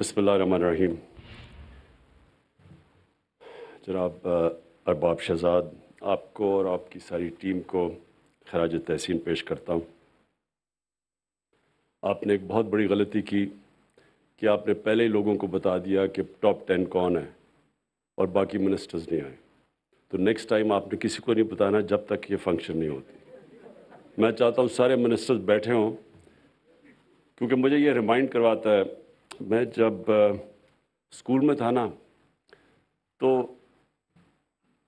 बसमीम जनाब अरबाब शहजाद आपको और आपकी सारी टीम को खराज तहसीन पेश करता हूँ आपने एक बहुत बड़ी गलती की कि आपने पहले ही लोगों को बता दिया कि टॉप टेन कौन है और बाकी मिनिस्टर्स नहीं आए तो नेक्स्ट टाइम आपने किसी को नहीं बताना जब तक ये फंक्शन नहीं होती मैं चाहता हूँ सारे मिनिस्टर्स बैठे हों क्योंकि मुझे ये रिमाइंड करवाता है मैं जब स्कूल में था ना तो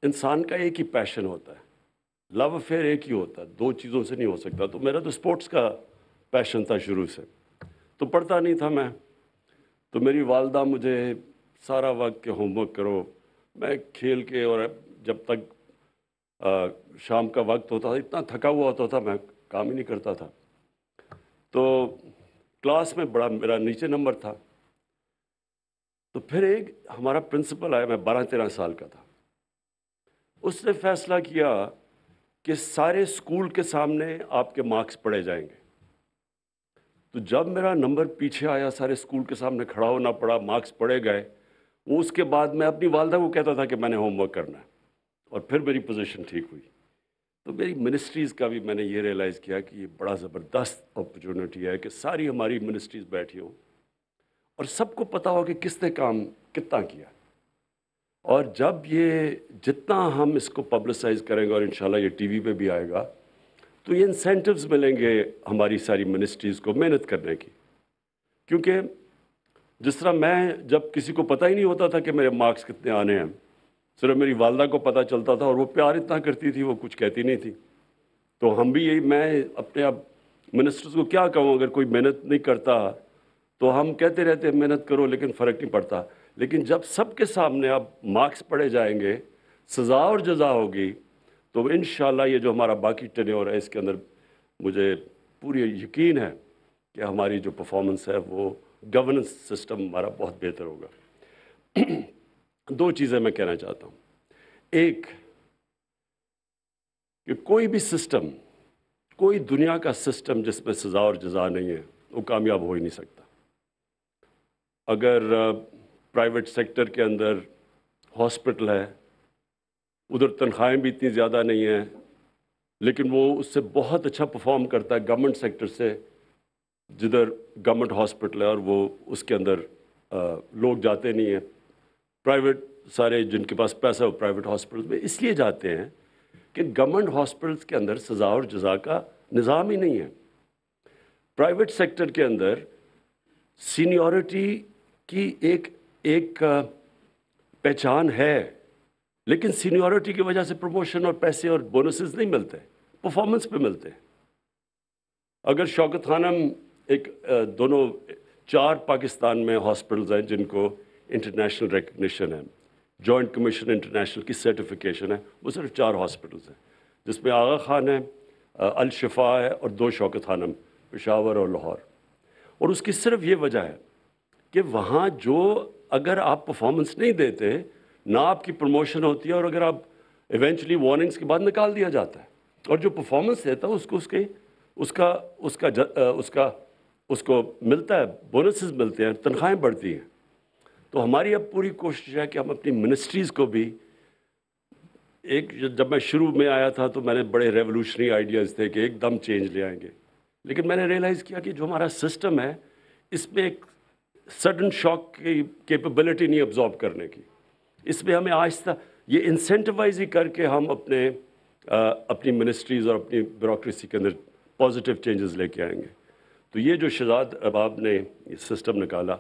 इंसान का एक ही पैशन होता है लव अफेयर एक ही होता है दो चीज़ों से नहीं हो सकता तो मेरा तो स्पोर्ट्स का पैशन था शुरू से तो पढ़ता नहीं था मैं तो मेरी वालदा मुझे सारा वक्त के होमवर्क करो मैं खेल के और जब तक आ, शाम का वक्त होता था इतना थका हुआ होता था मैं काम ही नहीं करता था तो क्लास में बड़ा मेरा नीचे नंबर था तो फिर एक हमारा प्रिंसिपल आया मैं बारह तेरह साल का था उसने फैसला किया कि सारे स्कूल के सामने आपके मार्क्स पड़े जाएंगे तो जब मेरा नंबर पीछे आया सारे स्कूल के सामने खड़ा होना पड़ा मार्क्स पड़े गए उसके बाद मैं अपनी वालदा को कहता था कि मैंने होमवर्क करना है और फिर मेरी पोजीशन ठीक हुई तो मेरी मिनिस्ट्रीज़ का भी मैंने ये रियलाइज़ किया कि ये बड़ा ज़बरदस्त अपॉर्चुनिटी है कि सारी हमारी मिनिस्ट्रीज़ बैठी हों और सबको पता हो कि किसने काम कितना किया और जब ये जितना हम इसको पब्लिसाइज करेंगे और इन ये टी वी पर भी आएगा तो ये इंसेंटिव्स मिलेंगे हमारी सारी मिनिस्ट्रीज़ को मेहनत करने की क्योंकि जिस तरह मैं जब किसी को पता ही नहीं होता था कि मेरे मार्क्स कितने आने हैं सिर्फ मेरी वालदा को पता चलता था और वो प्यार इतना करती थी वो कुछ कहती नहीं थी तो हम भी यही मैं अपने आप मिनिस्टर्स को क्या कहूँ अगर कोई मेहनत नहीं करता तो हम कहते रहते हैं मेहनत करो लेकिन फ़र्क नहीं पड़ता लेकिन जब सबके सामने आप मार्क्स पड़े जाएंगे सज़ा और जजा होगी तो इन ये जो हमारा बाकी टेन्योर है इसके अंदर मुझे पूरी यकीन है कि हमारी जो परफॉर्मेंस है वो गवर्नेंस सिस्टम हमारा बहुत बेहतर होगा दो चीज़ें मैं कहना चाहता हूँ एक कि कोई भी सिस्टम कोई दुनिया का सिस्टम जिसमें सज़ा और जजा नहीं है वो कामयाब हो ही नहीं सकता अगर प्राइवेट सेक्टर के अंदर हॉस्पिटल है उधर तनख्वाहें भी इतनी ज़्यादा नहीं हैं लेकिन वो उससे बहुत अच्छा परफॉर्म करता है गवर्नमेंट सेक्टर से जिधर गवर्नमेंट हॉस्पिटल है और वो उसके अंदर आ, लोग जाते नहीं हैं प्राइवेट सारे जिनके पास पैसा हो प्राइवेट हॉस्पिटल में इसलिए जाते हैं कि गवर्नमेंट हॉस्पिटल्स के अंदर सज़ा और जजा का निज़ाम ही नहीं है प्राइवेट सेक्टर के अंदर सीनियोरिटी की एक एक पहचान है लेकिन सीनियोरिटी की वजह से प्रमोशन और पैसे और बोनसेस नहीं मिलते परफॉर्मेंस पे मिलते हैं अगर शौकत खानम एक दोनों चार पाकिस्तान में हॉस्पिटल्स हैं जिनको इंटरनेशनल रिकग्निशन है जॉइंट कमीशन इंटरनेशनल की सर्टिफिकेशन है वो सिर्फ चार हॉस्पिटल्स हैं जिसमें आगा खान है अलशफा है और दो शौकत खानम पेशावर और लाहौर और उसकी सिर्फ ये वजह है कि वहाँ जो अगर आप परफॉर्मेंस नहीं देते ना आपकी प्रमोशन होती है और अगर आप इवेंचुअली वार्निंग्स के बाद निकाल दिया जाता है और जो परफॉर्मेंस देता है उसको उसके उसका उसका उसका उसको मिलता है बोनसेस मिलते हैं तनख्वाहें बढ़ती हैं तो हमारी अब पूरी कोशिश है कि हम अपनी मिनिस्ट्रीज़ को भी एक जब मैं शुरू में आया था तो मैंने बड़े रेवोल्यूशनरी आइडियाज़ थे कि एकदम चेंज ले आएंगे लेकिन मैंने रियलाइज़ किया कि जो हमारा सिस्टम है इसमें एक सडन शॉक की कैपेबिलिटी नहीं अब्ज़ॉर्ब करने की इसमें हमें आहिस्ता ये इंसेंटिवाइज ही करके हम अपने आ, अपनी मिनिस्ट्रीज़ और अपनी ब्यूरोसी के अंदर पॉजिटिव चेंजेस लेके आएंगे तो ये जो शहजाद अहबाब ने सिस्टम निकाला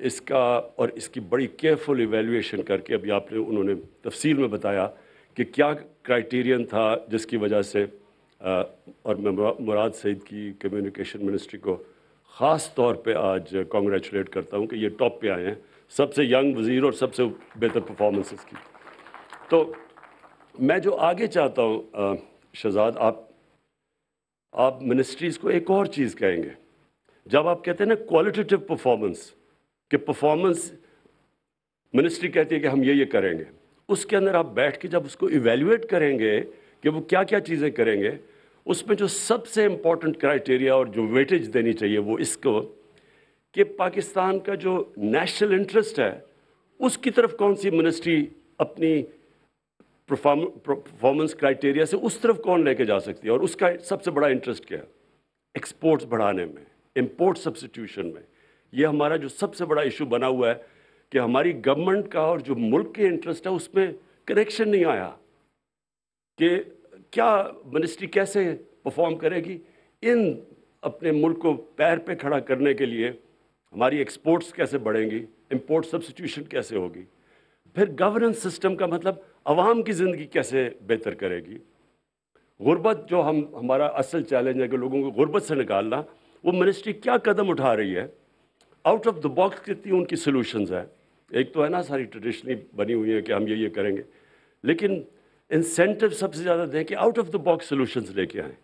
इसका और इसकी बड़ी केयरफुल इवेलुएशन करके अभी आपने उन्होंने तफसील में बताया कि क्या क्राइटेरियन था जिसकी वजह से आ, और मैं मुराद सईद की कम्युनिकेशन मिनिस्ट्री को ख़ास तौर पे आज कॉन्ग्रेचुलेट करता हूँ कि ये टॉप पे आए हैं सबसे यंग वज़ीर और सबसे बेहतर परफॉर्मेंसेस की तो मैं जो आगे चाहता हूँ शहजाद आप आप मिनिस्ट्रीज़ को एक और चीज़ कहेंगे जब आप कहते हैं ना क्वालिटेटिव परफॉर्मेंस कि परफॉर्मेंस मिनिस्ट्री कहती है कि हम ये ये करेंगे उसके अंदर आप बैठ के जब उसको इवेल्यूएट करेंगे कि वो क्या क्या चीज़ें करेंगे उसमें जो सबसे इम्पॉर्टेंट क्राइटेरिया और जो वेटेज देनी चाहिए वो इसको कि पाकिस्तान का जो नेशनल इंटरेस्ट है उसकी तरफ कौन सी मिनिस्ट्री अपनी परफॉर्मेंस क्राइटेरिया से उस तरफ कौन लेके जा सकती है और उसका सबसे बड़ा इंटरेस्ट क्या है एक्सपोर्ट्स बढ़ाने में इम्पोर्ट सब्सटीट्यूशन में ये हमारा जो सबसे बड़ा इशू बना हुआ है कि हमारी गवर्नमेंट का और जो मुल्क के इंटरेस्ट है उसमें करेक्शन नहीं आया कि क्या मिनिस्ट्री कैसे परफॉर्म करेगी इन अपने मुल्क को पैर पे खड़ा करने के लिए हमारी एक्सपोर्ट्स कैसे बढ़ेंगी इम्पोर्ट सब्सटीट्यूशन कैसे होगी फिर गवर्नेंस सिस्टम का मतलब अवाम की ज़िंदगी कैसे बेहतर करेगी गुर्बत जो हम हमारा असल चैलेंज है कि लोगों को गुर्बत से निकालना वो मिनिस्ट्री क्या कदम उठा रही है आउट ऑफ द बॉक्स कितनी उनकी सोल्यूशंस हैं एक तो है ना सारी ट्रेडिशनली बनी हुई है कि हम ये ये करेंगे लेकिन इंसेंटिव सबसे ज़्यादा दें कि out of the box solutions लेके आएँ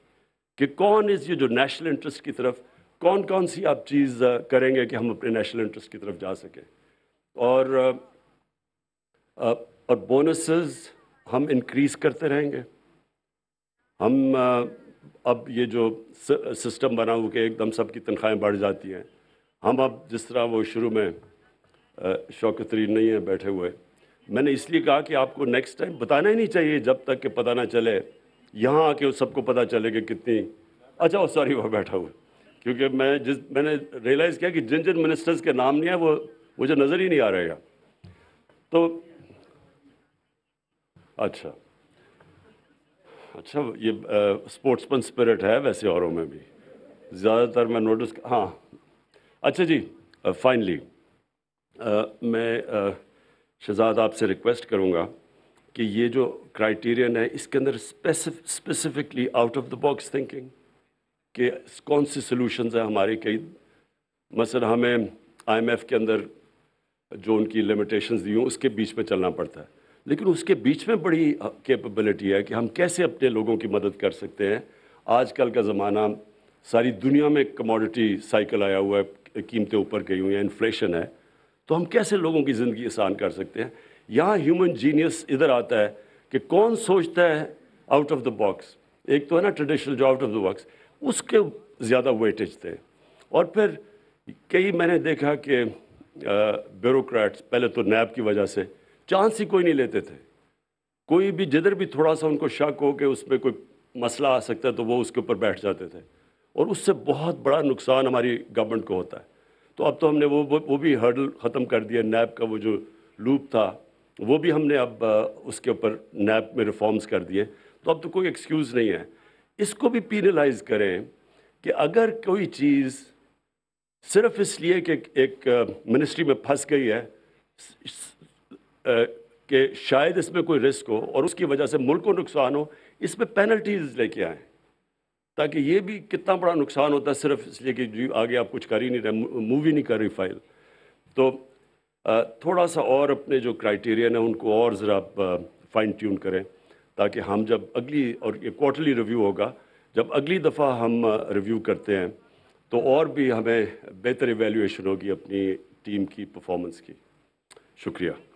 कि कौन इस ये जो नेशनल इंटरेस्ट की तरफ कौन कौन सी आप चीज़ करेंगे कि हम अपने नेशनल इंटरेस्ट की तरफ जा सकें और और बोनसेस हम इंक्रीज करते रहेंगे हम अब ये जो सिस्टम बना हुआ कि एकदम सबकी तनख्वाहें बढ़ जाती हैं हम अब जिस तरह वो शुरू में शौकतरीन नहीं है बैठे हुए मैंने इसलिए कहा कि आपको नेक्स्ट टाइम बताना ही नहीं चाहिए जब तक कि पता ना चले यहाँ आके उस सबको पता चले कि कितनी अच्छा वो सॉरी वह बैठा हुआ क्योंकि मैं जिस मैंने रियलाइज़ किया कि जिन जिन मिनिस्टर्स के नाम नहीं है वो मुझे नज़र ही नहीं आ रहेगा तो अच्छा अच्छा ये स्पोर्ट्समैन स्पिरिट है वैसे औरों में भी ज़्यादातर मैं नोटिस हाँ अच्छा जी फाइनली uh, मैं uh, शहजाद आपसे रिक्वेस्ट करूँगा कि ये जो क्राइटेरियन है इसके अंदर specifically out of the box thinking कि कौन से सॉल्यूशंस हैं हमारे कई मसल हमें आईएमएफ के अंदर जो उनकी लिमिटेशंस दी हूँ उसके बीच में चलना पड़ता है लेकिन उसके बीच में बड़ी कैपेबिलिटी है कि हम कैसे अपने लोगों की मदद कर सकते हैं आजकल का ज़माना सारी दुनिया में कमोडिटी साइकिल आया हुआ है कीमतें ऊपर गई हुई हैं इन्फ्लेशन है तो हम कैसे लोगों की ज़िंदगी आसान कर सकते हैं यहाँ ह्यूमन जीनियस इधर आता है कि कौन सोचता है आउट ऑफ द बॉक्स एक तो है ना ट्रेडिशनल जो आउट ऑफ द बॉक्स उसके ज़्यादा वेटेज थे और फिर कई मैंने देखा कि ब्यूरोक्रेट्स पहले तो नैब की वजह से चांस ही कोई नहीं लेते थे कोई भी जिधर भी थोड़ा सा उनको शक हो कि उसमें कोई मसला आ सकता है तो वो उसके ऊपर बैठ जाते थे और उससे बहुत बड़ा नुकसान हमारी गवर्नमेंट को होता है तो अब तो हमने वो वो, वो भी हर्डल ख़त्म कर दिया नैब का वो जो लूप था वो भी हमने अब उसके ऊपर नैब में रिफॉर्म्स कर दिए तो अब तो कोई एक्सक्यूज़ नहीं है इसको भी पीनलाइज करें कि अगर कोई चीज़ सिर्फ इसलिए कि एक मिनिस्ट्री में फंस गई है कि शायद इसमें कोई रिस्क हो और उसकी वजह से मुल्क को नुकसान हो इसमें पेनल्टीज़ लेके आएँ ताकि ये भी कितना बड़ा नुकसान होता है सिर्फ इसलिए कि जी आगे आप कुछ कर ही नहीं रहे मूव ही नहीं कर रही फाइल तो थोड़ा सा और अपने जो क्राइटेरियन है उनको और ज़रा फाइन ट्यून करें ताकि हम जब अगली और ये क्वार्टरली रिव्यू होगा जब अगली दफ़ा हम रिव्यू करते हैं तो और भी हमें बेहतर एवेल्यूशन होगी अपनी टीम की परफॉर्मेंस की शुक्रिया